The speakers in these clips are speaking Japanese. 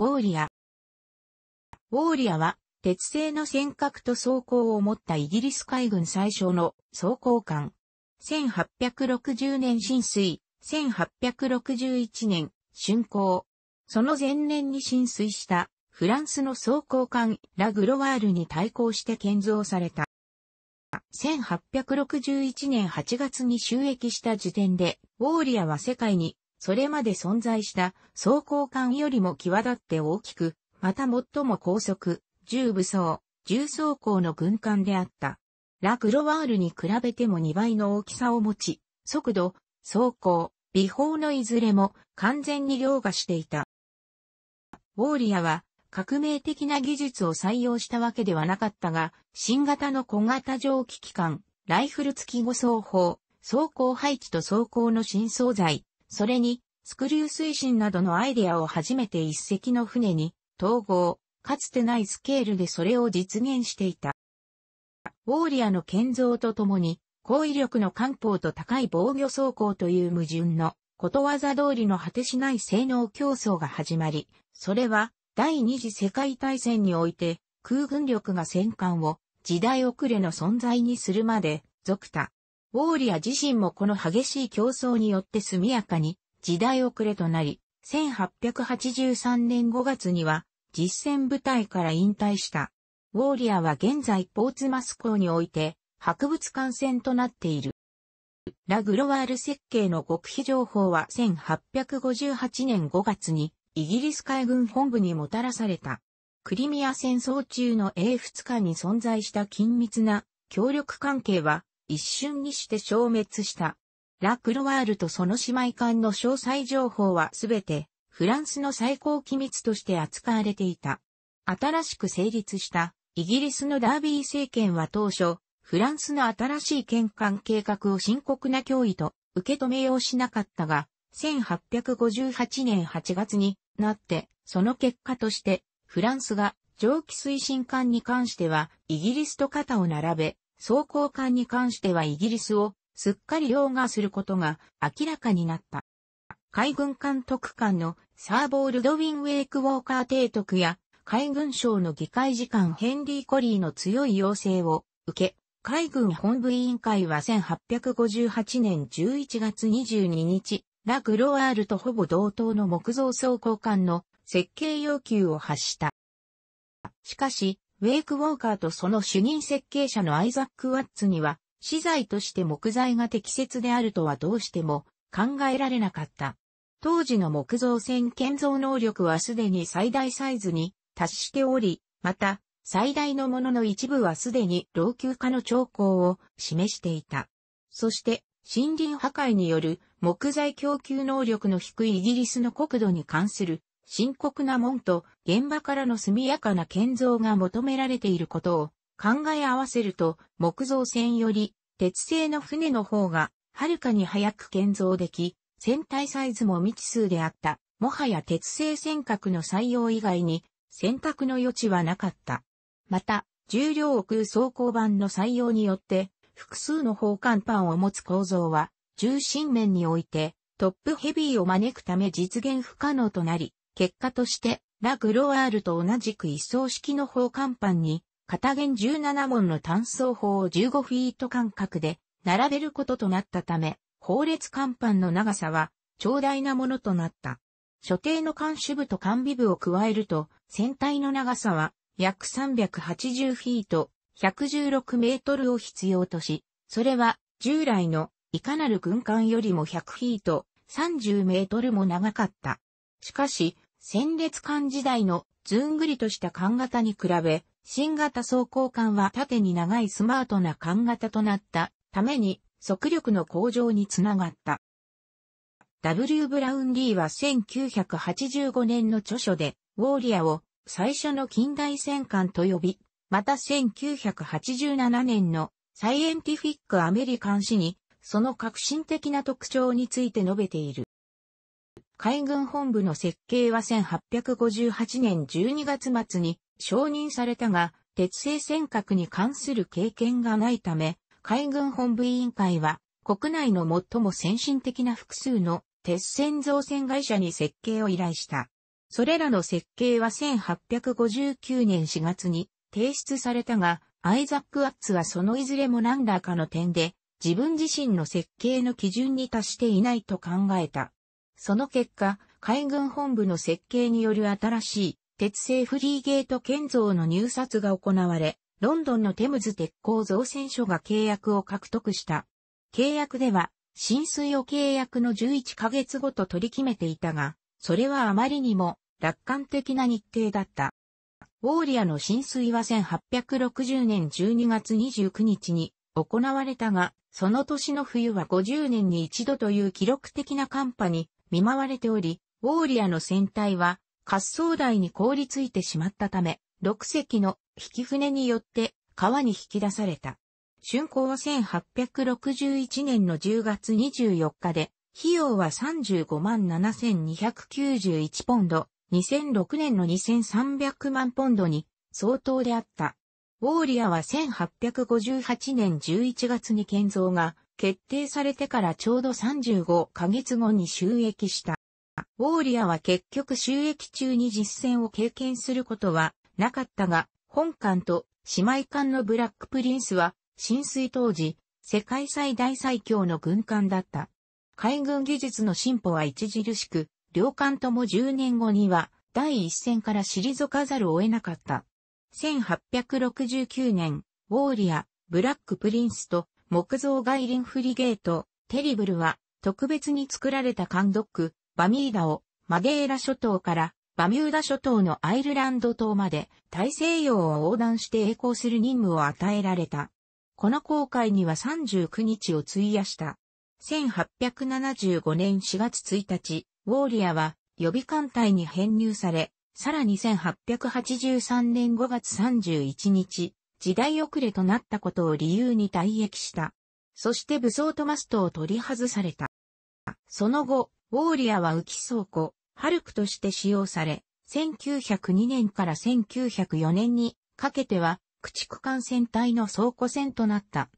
ウォーリア。ウォーリアは、鉄製の尖閣と装甲を持ったイギリス海軍最初の装甲艦。1860年浸水、1861年竣工。その前年に浸水したフランスの装甲艦ラグロワールに対抗して建造された。1861年8月に収益した時点で、ウォーリアは世界にそれまで存在した装甲艦よりも際立って大きく、また最も高速、重武装、重装甲の軍艦であった。ラクロワールに比べても2倍の大きさを持ち、速度、走行、微砲のいずれも完全に凌駕していた。ウォーリアは革命的な技術を採用したわけではなかったが、新型の小型蒸気機関、ライフル付き護送砲、装甲配置と装甲の新装材、それに、スクリュー推進などのアイデアを初めて一隻の船に統合、かつてないスケールでそれを実現していた。ウォーリアの建造とともに、高威力の艦砲と高い防御走行という矛盾のことわざ通りの果てしない性能競争が始まり、それは第二次世界大戦において空軍力が戦艦を時代遅れの存在にするまで、続多、ウォーリア自身もこの激しい競争によって速やかに時代遅れとなり、1883年5月には実戦部隊から引退した。ウォーリアは現在ポーツマス港において博物館船となっている。ラグロワール設計の極秘情報は1858年5月にイギリス海軍本部にもたらされた。クリミア戦争中の英仏間に存在した緊密な協力関係は一瞬にして消滅した。ラ・クロワールとその姉妹艦の詳細情報はすべてフランスの最高機密として扱われていた。新しく成立したイギリスのダービー政権は当初、フランスの新しい県艦計画を深刻な脅威と受け止めようしなかったが、1858年8月になって、その結果として、フランスが蒸気推進艦に関しては、イギリスと肩を並べ、装甲艦に関してはイギリスをすっかり凌駕することが明らかになった。海軍監督官のサーボールドウィン・ウェイク・ウォーカー提督や海軍省の議会次官ヘンリー・コリーの強い要請を受け、海軍本部委員会は1858年11月22日、ラ・グロワールとほぼ同等の木造装甲艦の設計要求を発した。しかし、ウェイクウォーカーとその主任設計者のアイザック・ワッツには、資材として木材が適切であるとはどうしても考えられなかった。当時の木造船建造能力はすでに最大サイズに達しており、また、最大のものの一部はすでに老朽化の兆候を示していた。そして、森林破壊による木材供給能力の低いイギリスの国土に関する深刻な門と現場からの速やかな建造が求められていることを考え合わせると木造船より鉄製の船の方がはるかに早く建造でき、船体サイズも未知数であった。もはや鉄製尖閣の採用以外に選択の余地はなかった。また、重量を空装甲板の採用によって、複数の砲艦板を持つ構造は、重心面において、トップヘビーを招くため実現不可能となり、結果として、ラグロワールと同じく一層式の砲甲板に、片弦17門の単装砲を15フィート間隔で並べることとなったため、法列甲板の長さは、長大なものとなった。所定の監視部と艦備部を加えると、船体の長さは約380フィート、116メートルを必要とし、それは従来のいかなる軍艦よりも100フィート、30メートルも長かった。しかし、戦列艦時代のずんぐりとした艦型に比べ、新型装甲艦は縦に長いスマートな艦型となったために、速力の向上につながった。W. ブラウン・リーは1985年の著書で、ウォーリアを最初の近代戦艦と呼び、また1987年のサイエンティフィック・アメリカン誌に、その革新的な特徴について述べている。海軍本部の設計は1858年12月末に承認されたが、鉄製尖閣に関する経験がないため、海軍本部委員会は国内の最も先進的な複数の鉄線造船会社に設計を依頼した。それらの設計は1859年4月に提出されたが、アイザック・アッツはそのいずれも何らかの点で自分自身の設計の基準に達していないと考えた。その結果、海軍本部の設計による新しい鉄製フリーゲート建造の入札が行われ、ロンドンのテムズ鉄鋼造船所が契約を獲得した。契約では、浸水を契約の11ヶ月後と取り決めていたが、それはあまりにも楽観的な日程だった。ウォーリアの浸水は1860年12月29日に行われたが、その年の冬は50年に一度という記録的な寒波に見舞われており、ウォーリアの船体は滑走台に凍りついてしまったため、6隻の引き船によって川に引き出された。竣工は1861年の10月24日で、費用は35万7291ポンド、2006年の2300万ポンドに相当であった。ウォーリアは1858年11月に建造が決定されてからちょうど35ヶ月後に収益した。ウォーリアは結局収益中に実戦を経験することはなかったが、本艦と姉妹艦のブラックプリンスは浸水当時、世界最大最強の軍艦だった。海軍技術の進歩は著しく、両艦とも10年後には第一線から退かざるを得なかった。1869年、ウォーリア、ブラックプリンスと木造外輪フリゲート、テリブルは特別に作られた艦ドック、バミーダをマゲーラ諸島からバミューダ諸島のアイルランド島まで大西洋を横断して栄光する任務を与えられた。この航海には39日を費やした。1875年4月1日、ウォーリアは予備艦隊に編入され、さらに1883年5月31日、時代遅れとなったことを理由に退役した。そして武装とマストを取り外された。その後、ウォーリアは浮き倉庫、ハルクとして使用され、1902年から1904年にかけては駆逐艦船隊の倉庫船となった。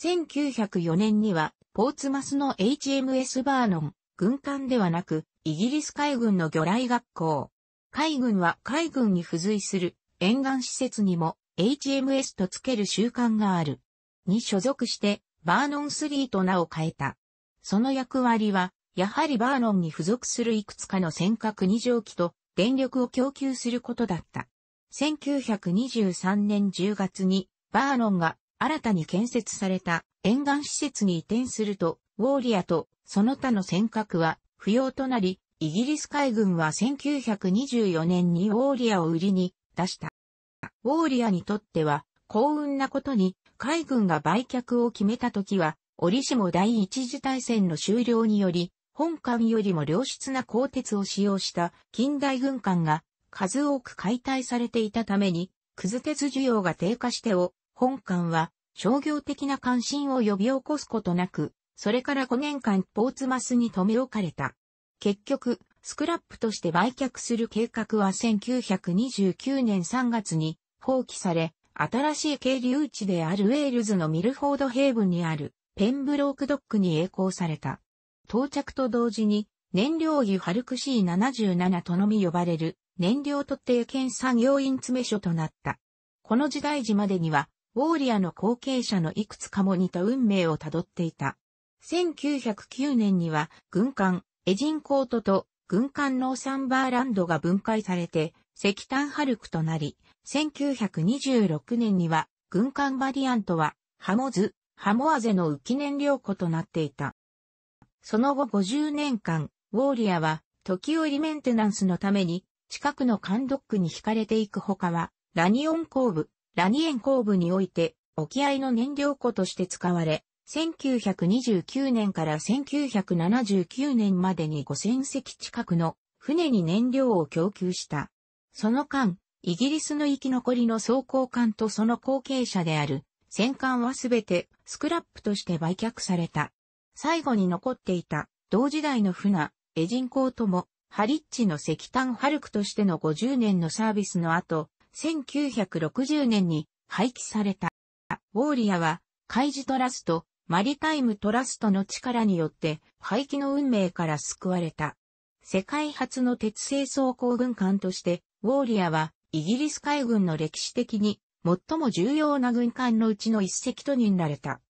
1904年にはポーツマスの HMS バーノン、軍艦ではなく、イギリス海軍の魚雷学校、海軍は海軍に付随する沿岸施設にも HMS と付ける習慣がある。に所属してバーノン3と名を変えた。その役割は、やはりバーノンに付属するいくつかの尖閣二条機と電力を供給することだった。1923年10月にバーノンが新たに建設された沿岸施設に移転すると、ウォーリアとその他の尖閣は不要となり、イギリス海軍は1924年にウォーリアを売りに出した。ウォーリアにとっては幸運なことに海軍が売却を決めた時は、折しも第一次大戦の終了により、本艦よりも良質な鋼鉄を使用した近代軍艦が数多く解体されていたために、くず鉄需要が低下してを、本艦は商業的な関心を呼び起こすことなく、それから5年間ポーツマスに留め置かれた。結局、スクラップとして売却する計画は1929年3月に放棄され、新しい経流地であるウェールズのミルフォードヘイブンにあるペンブロークドックに栄光された。到着と同時に燃料油ハルク C77 とのみ呼ばれる燃料特定検産業員詰め所となった。この時代時までにはウォーリアの後継者のいくつかも似た運命をたどっていた。1909年には軍艦エジンコートと軍艦ノーサンバーランドが分解されて石炭ハルクとなり、1926年には軍艦バリアントはハモズ、ハモアゼの浮き燃料庫となっていた。その後50年間、ウォーリアは時折メンテナンスのために近くの艦ドックに引かれていくほかは、ラニオン鉱部、ラニエン鉱部において沖合の燃料庫として使われ、1929年から1979年までに5000隻近くの船に燃料を供給した。その間、イギリスの生き残りの装甲艦とその後継者である戦艦はすべてスクラップとして売却された。最後に残っていた同時代の船、エジンコーともハリッチの石炭ハルクとしての50年のサービスの後、1960年に廃棄された。ウォーリアは、カイジトラスト、マリタイムトラストの力によって、廃棄の運命から救われた。世界初の鉄製装甲軍艦として、ウォーリアは、イギリス海軍の歴史的に、最も重要な軍艦のうちの一隻と認られた。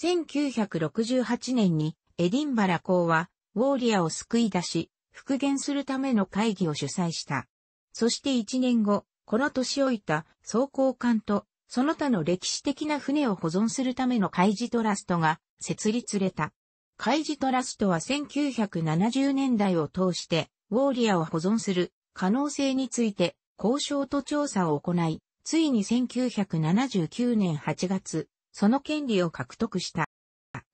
1968年に、エディンバラ公は、ウォーリアを救い出し、復元するための会議を主催した。そして1年後、この年老いた装甲艦とその他の歴史的な船を保存するための海事トラストが設立れた。海事トラストは1970年代を通して、ウォーリアを保存する可能性について交渉と調査を行い、ついに1979年8月、その権利を獲得した。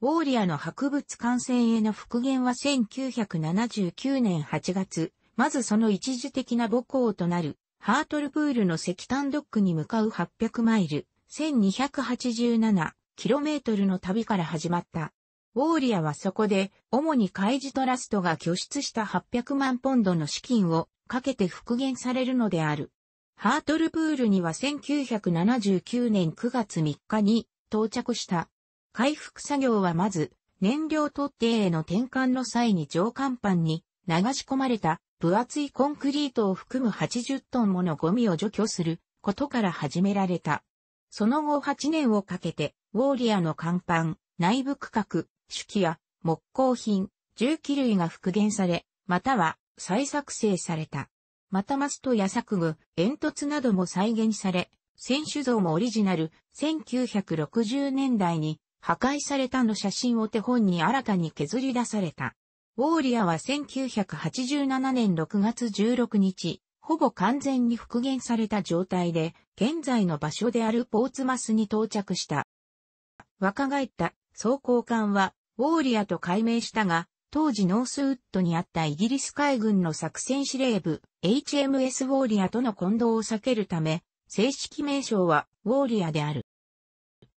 ウォーリアの博物館船への復元は1979年8月、まずその一時的な母港となるハートルプールの石炭ドックに向かう800マイル、1 2 8 7トルの旅から始まった。ウォーリアはそこで、主にカイジトラストが拠出した800万ポンドの資金をかけて復元されるのである。ハートルプールには1979年9月3日に到着した。回復作業はまず、燃料取っ手への転換の際に上甲板に流し込まれた分厚いコンクリートを含む80トンものゴミを除去することから始められた。その後8年をかけて、ウォーリアの甲板、内部区画、手記や木工品、重機類が復元され、または再作成された。またマストや作具、煙突なども再現され、選手像もオリジナル、1960年代に破壊されたの写真を手本に新たに削り出された。ウォーリアは1987年6月16日、ほぼ完全に復元された状態で、現在の場所であるポーツマスに到着した。若返った装甲艦は、ウォーリアと改名したが、当時ノースウッドにあったイギリス海軍の作戦司令部 HMS ウォーリアとの混同を避けるため、正式名称はウォーリアである。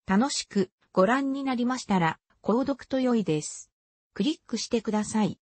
楽しくご覧になりましたら、購読と良いです。クリックしてください。